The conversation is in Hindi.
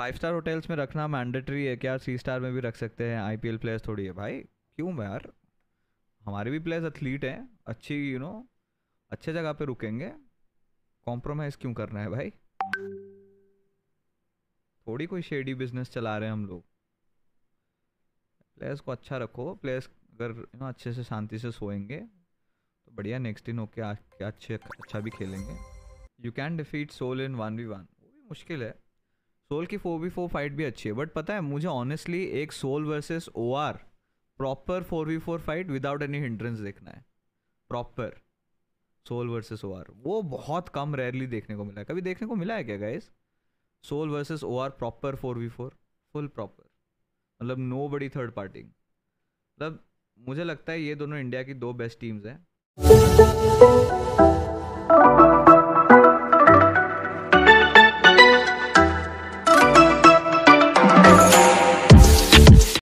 फाइव स्टार होटल्स में रखना मैंडेटरी है क्या थ्री स्टार में भी रख सकते हैं आई पी प्लेयर्स थोड़ी है भाई क्यों यार हमारे भी प्लेयर्स एथलीट हैं अच्छी यू you नो know, अच्छे जगह पे रुकेंगे कॉम्प्रोमाइज़ क्यों करना है भाई थोड़ी कोई शेडी बिजनेस चला रहे हैं हम लोग प्लेयर्स को अच्छा रखो प्लेयर्स अगर यू नो अच्छे से शांति से सोएंगे तो बढ़िया नेक्स्ट दिन होके अच्छे अच्छा भी खेलेंगे you can defeat Soul in one v one वो भी मुश्किल है सोल की फोर वी फोर फाइट भी अच्छी है बट पता है मुझे ऑनेस्टली एक Soul versus O R proper four v four fight without any hindrance देखना है proper Soul versus O R वो बहुत कम रेयरली देखने को मिला है कभी देखने को मिला है क्या guys Soul versus O R proper four v four full proper मतलब नो बड़ी थर्ड पार्टिंग मतलब मुझे लगता है ये दोनों इंडिया की दो बेस्ट टीम्स हैं